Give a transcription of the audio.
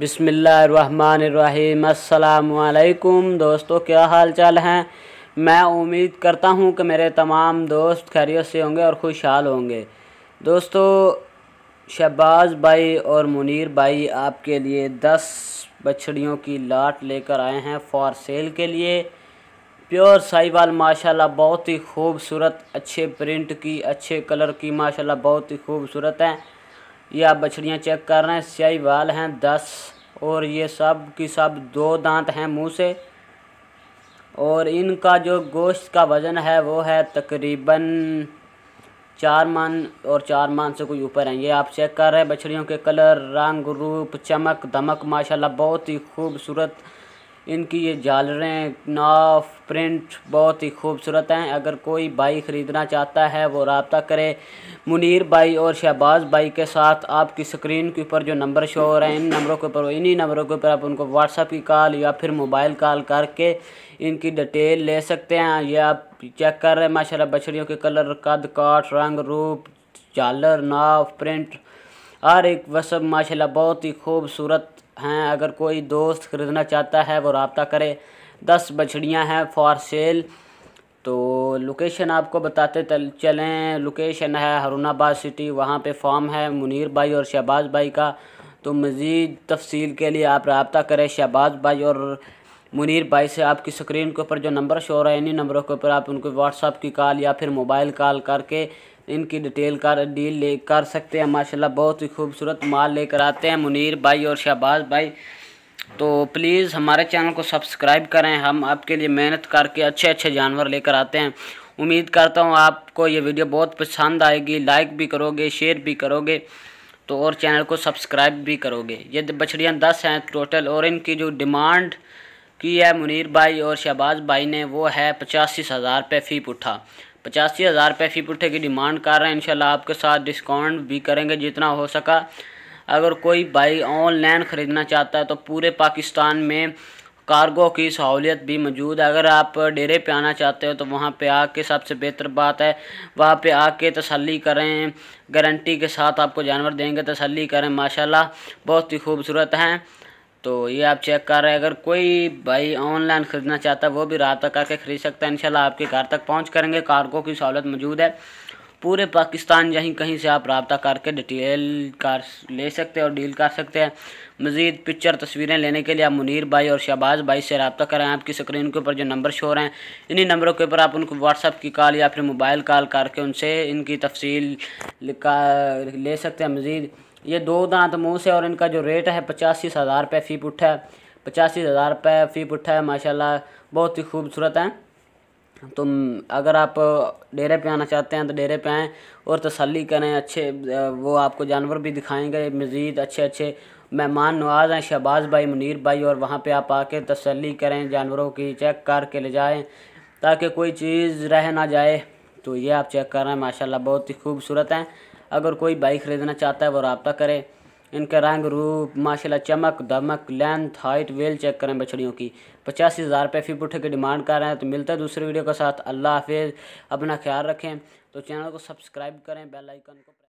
बिसमीम अल्लाम दोस्तों क्या हाल चाल हैं मैं उम्मीद करता हूं कि मेरे तमाम दोस्त खैरियत से होंगे और खुशहाल होंगे दोस्तों शहबाज भाई और मुनीर भाई आपके लिए दस बछड़ियों की लाट लेकर आए हैं फॉर सेल के लिए प्योर साहिवाल माशाल्लाह बहुत ही खूबसूरत अच्छे प्रिंट की अच्छे कलर की माशाल्लाह बहुत ही खूबसूरत हैं ये आप बछड़ियाँ चेक कर रहे हैं स्याही वाल हैं दस और ये सब की सब दो दांत हैं मुंह से और इनका जो गोश्त का वज़न है वो है तकरीबन चार मान और चार मान से कोई ऊपर हैं ये आप चेक कर रहे हैं बछड़ियों के कलर रंग रूप चमक धमक माशाल्लाह बहुत ही खूबसूरत इनकी ये झालरें नाफ प्रिंट बहुत ही खूबसूरत हैं अगर कोई बाई ख़रीदना चाहता है वो रबता करे मुनीर भाई और शहबाज भाई के साथ आपकी स्क्रीन के ऊपर जो नंबर शो हो रहे हैं इन नंबरों के ऊपर इन्हीं नंबरों के ऊपर आप उनको व्हाट्सअप की कॉल या फिर मोबाइल कॉल करके इनकी डिटेल ले सकते हैं ये आप चेक कर रहे हैं माशा बछड़ियों के कलर कद काट रंग रूप झालर नाव प्रिंट हर एक वसब माशाल्लाह बहुत ही खूबसूरत हैं अगर कोई दोस्त ख़रीदना चाहता है वो रबता करे दस बछड़ियाँ हैं फॉर सेल तो लोकेशन आपको बताते चलें लोकेशन है हरुणाबाद सिटी वहाँ पे फॉर्म है मुनीर भाई और शहबाज भाई का तो मज़ीद तफसील के लिए आप रबता करें शहबाज भाई और मुनीर भाई से आपकी स्क्रीन के ऊपर जो नंबर शो रहा है इन्हीं नंबरों के ऊपर आप उनको व्हाट्सअप की कॉल या फिर मोबाइल कॉल करके इनकी डिटेल कर डील ले कर सकते हैं माशाल्लाह बहुत ही खूबसूरत माल लेकर आते हैं मुनीर भाई और शहबाज भाई तो प्लीज़ हमारे चैनल को सब्सक्राइब करें हम आपके लिए मेहनत करके अच्छे अच्छे जानवर लेकर आते हैं उम्मीद करता हूँ आपको ये वीडियो बहुत पसंद आएगी लाइक भी करोगे शेयर भी करोगे तो और चैनल को सब्सक्राइब भी करोगे ये बछड़ियाँ दस हैं टोटल और इनकी जो डिमांड की है मुनीर भाई और शहबाज भाई ने वो है पचासी हज़ार रुपये फ़ी पुठा पचासी हज़ार रुपये फी पुट्ठे की डिमांड कर रहे हैं इंशाल्लाह आपके साथ डिस्काउंट भी करेंगे जितना हो सका अगर कोई भाई ऑनलाइन ख़रीदना चाहता है तो पूरे पाकिस्तान में कार्गो की सहूलियत भी मौजूद है अगर आप डेरे पे आना चाहते हो तो वहाँ पे आके सबसे बेहतर बात है वहाँ पे आके तसल्ली करें गारंटी के साथ आपको जानवर देंगे तसल्ली करें माशाल्लाह बहुत ही खूबसूरत हैं तो ये आप चेक कर रहे हैं अगर कोई भाई ऑनलाइन ख़रीदना चाहता है वो भी रबता करके ख़रीद सकता है इंशाल्लाह आपके घर तक पहुंच करेंगे कार्गो की सहूलत मौजूद है पूरे पाकिस्तान यहीं कहीं से आप रबता करके डिटेल कार ले सकते हैं और डील कर सकते हैं मज़ीद पिक्चर तस्वीरें लेने के लिए आप मुनीर भाई और शहबाज भाई से रबता करें आपकी स्क्रीन के ऊपर जो नंबर शो रहे हैं इन्हीं नंबरों के ऊपर आप उनको व्हाट्सअप की कॉल या फिर मोबाइल कॉल करके उनसे इनकी तफसील ले सकते हैं मज़ीद ये दो दांत मूस है और इनका जो रेट है पचासी हज़ार रुपये फ़ी पुट्ठा है पचासी हज़ार रुपये फ़ी पुट्ठा है माशाल्लाह बहुत ही खूबसूरत हैं तो अगर आप डेरे पे आना चाहते हैं तो डेरे पे आएँ और तसली करें अच्छे वो आपको जानवर भी दिखाएंगे मज़ीद अच्छे अच्छे मेहमान नवाज़ हैं शहबाज भाई मुनीर भाई और वहाँ पर आप आके तसली करें जानवरों की चेक करके ले जाएँ ताकि कोई चीज़ रह ना जाए तो ये आप चेक कर रहे हैं माशाल्लाह बहुत ही खूबसूरत हैं अगर कोई बाइक खरीदना चाहता है वो रबता करे इनका रंग रूप माशाल्लाह चमक दमक लेंथ हाइट वेल चेक करें बछड़ियों की पचासी हज़ार रुपये फी पुठे की डिमांड कर रहे हैं तो मिलता है दूसरे वीडियो के साथ अल्लाह हाफिज़ अपना ख्याल रखें तो चैनल को सब्सक्राइब करें बेल आइकन को